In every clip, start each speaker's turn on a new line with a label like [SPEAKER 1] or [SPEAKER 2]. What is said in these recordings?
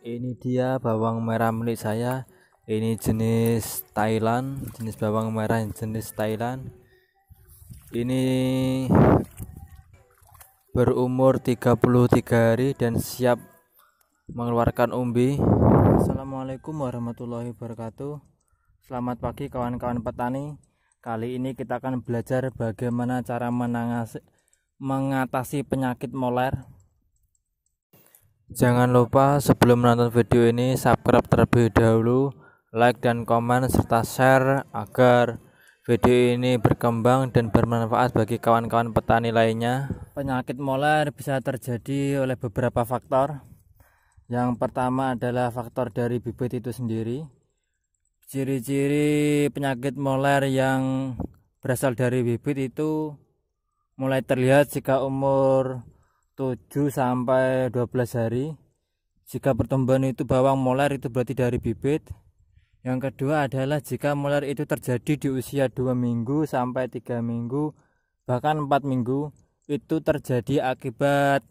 [SPEAKER 1] ini dia bawang merah milik saya ini jenis Thailand jenis bawang merah jenis Thailand ini berumur 33 hari dan siap mengeluarkan umbi Assalamualaikum warahmatullahi wabarakatuh Selamat pagi kawan-kawan petani Kali ini kita akan belajar bagaimana cara menangasi, mengatasi penyakit moler Jangan lupa sebelum menonton video ini subscribe terlebih dahulu, like dan komen serta share agar video ini berkembang dan bermanfaat bagi kawan-kawan petani lainnya. Penyakit molar bisa terjadi oleh beberapa faktor. Yang pertama adalah faktor dari bibit itu sendiri. Ciri-ciri penyakit molar yang berasal dari bibit itu mulai terlihat jika umur 7 sampai 12 hari jika pertumbuhan itu bawang molar itu berarti dari bibit yang kedua adalah jika molar itu terjadi di usia 2 minggu sampai 3 minggu bahkan 4 minggu itu terjadi akibat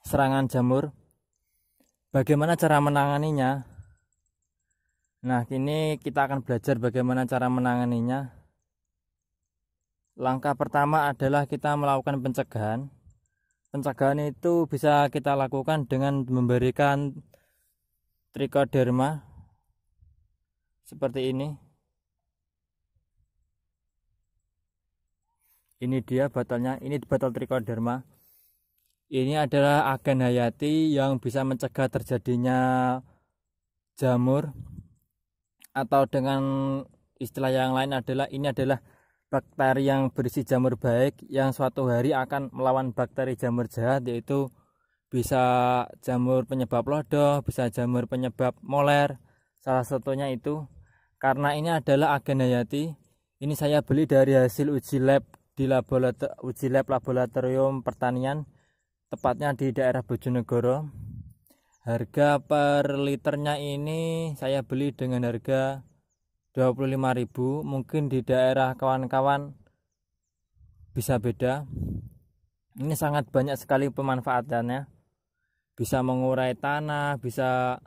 [SPEAKER 1] serangan jamur bagaimana cara menanganinya nah kini kita akan belajar bagaimana cara menanganinya langkah pertama adalah kita melakukan pencegahan pencegahan itu bisa kita lakukan dengan memberikan trikoderma seperti ini ini dia batalnya ini batal trikoderma ini adalah agen hayati yang bisa mencegah terjadinya jamur atau dengan istilah yang lain adalah ini adalah bakteri yang berisi jamur baik yang suatu hari akan melawan bakteri jamur jahat yaitu bisa jamur penyebab lodoh, bisa jamur penyebab moler. Salah satunya itu karena ini adalah agen hayati. Ini saya beli dari hasil uji lab di laborator uji lab laboratorium pertanian tepatnya di daerah Bojonegoro. Harga per liternya ini saya beli dengan harga 25.000 mungkin di daerah kawan-kawan bisa beda ini sangat banyak sekali pemanfaatannya bisa mengurai tanah bisa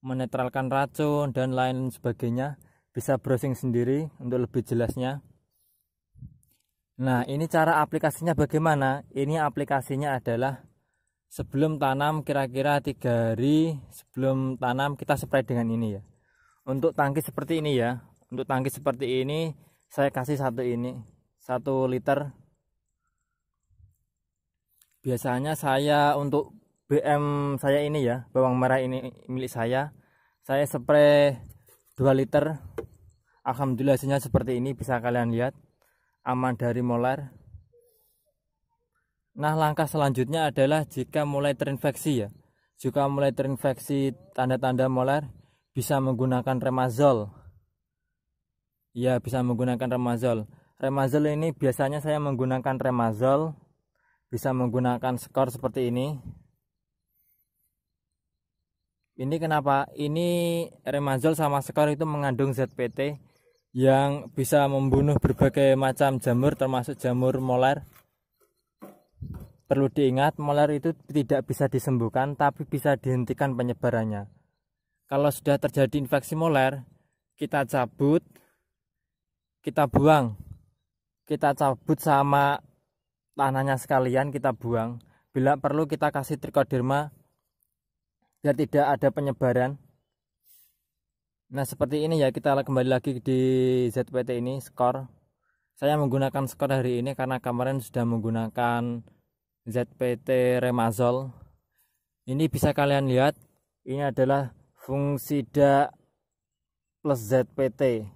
[SPEAKER 1] menetralkan racun dan lain sebagainya bisa browsing sendiri untuk lebih jelasnya nah ini cara aplikasinya bagaimana ini aplikasinya adalah sebelum tanam kira-kira tiga hari sebelum tanam kita spray dengan ini ya untuk tangki seperti ini ya untuk tangki seperti ini saya kasih satu ini satu liter biasanya saya untuk BM saya ini ya bawang merah ini milik saya saya spray 2 liter Alhamdulillah hasilnya seperti ini bisa kalian lihat aman dari molar nah langkah selanjutnya adalah jika mulai terinfeksi ya jika mulai terinfeksi tanda-tanda molar bisa menggunakan remazol ya bisa menggunakan remazol remazol ini biasanya saya menggunakan remazol bisa menggunakan skor seperti ini ini kenapa ini remazol sama skor itu mengandung ZPT yang bisa membunuh berbagai macam jamur termasuk jamur molar perlu diingat molar itu tidak bisa disembuhkan tapi bisa dihentikan penyebarannya kalau sudah terjadi infeksi molar, kita cabut kita buang kita cabut sama tanahnya sekalian kita buang bila perlu kita kasih trichoderma biar tidak ada penyebaran nah seperti ini ya kita kembali lagi di ZPT ini skor saya menggunakan skor hari ini karena kemarin sudah menggunakan ZPT Remazol ini bisa kalian lihat ini adalah fungsi da plus ZPT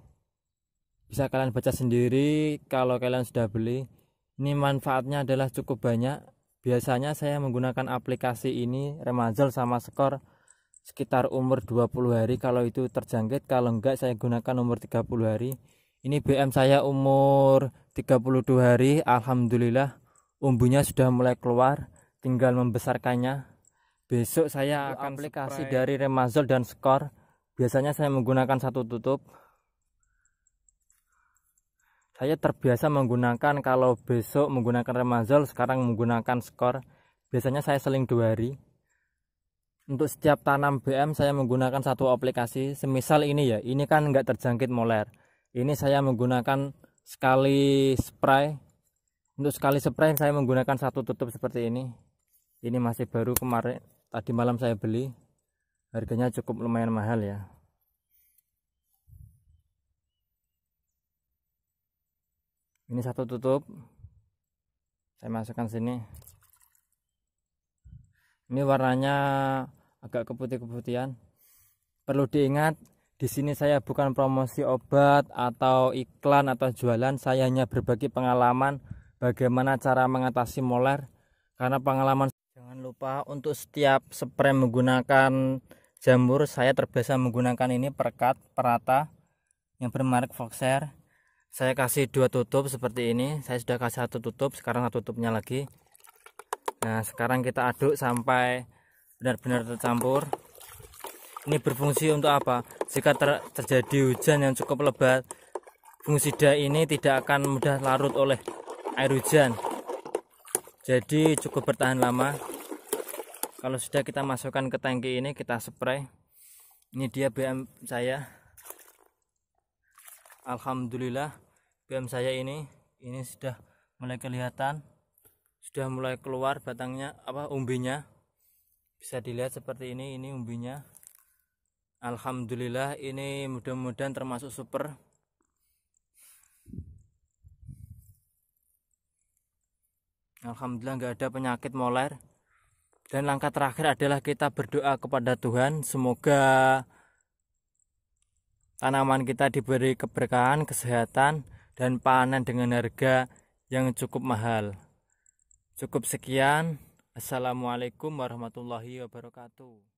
[SPEAKER 1] bisa kalian baca sendiri kalau kalian sudah beli ini manfaatnya adalah cukup banyak biasanya saya menggunakan aplikasi ini remazel sama skor sekitar umur 20 hari kalau itu terjangkit kalau enggak saya gunakan umur 30 hari ini BM saya umur 32 hari Alhamdulillah umbunya sudah mulai keluar tinggal membesarkannya besok saya akan aplikasi spray. dari Remazol dan Skor biasanya saya menggunakan satu tutup saya terbiasa menggunakan kalau besok menggunakan Remazol sekarang menggunakan Skor biasanya saya seling dua hari untuk setiap tanam BM saya menggunakan satu aplikasi semisal ini ya ini kan nggak terjangkit moler ini saya menggunakan sekali spray untuk sekali spray saya menggunakan satu tutup seperti ini ini masih baru kemarin tadi malam saya beli harganya cukup lumayan mahal ya ini satu tutup saya masukkan sini ini warnanya agak keputih-keputihan perlu diingat di sini saya bukan promosi obat atau iklan atau jualan saya hanya berbagi pengalaman bagaimana cara mengatasi molar karena pengalaman lupa untuk setiap spray menggunakan jamur saya terbiasa menggunakan ini perkat perata yang bermerek Foxer saya kasih dua tutup seperti ini saya sudah kasih satu tutup sekarang satu tutupnya lagi nah sekarang kita aduk sampai benar-benar tercampur ini berfungsi untuk apa jika ter terjadi hujan yang cukup lebat fungisida ini tidak akan mudah larut oleh air hujan jadi cukup bertahan lama kalau sudah kita masukkan ke tangki ini kita spray ini dia BM saya Alhamdulillah BM saya ini ini sudah mulai kelihatan sudah mulai keluar batangnya apa umbinya bisa dilihat seperti ini ini umbinya Alhamdulillah ini mudah-mudahan termasuk super Alhamdulillah nggak ada penyakit molar. Dan langkah terakhir adalah kita berdoa kepada Tuhan semoga tanaman kita diberi keberkahan, kesehatan, dan panen dengan harga yang cukup mahal. Cukup sekian. Assalamualaikum warahmatullahi wabarakatuh.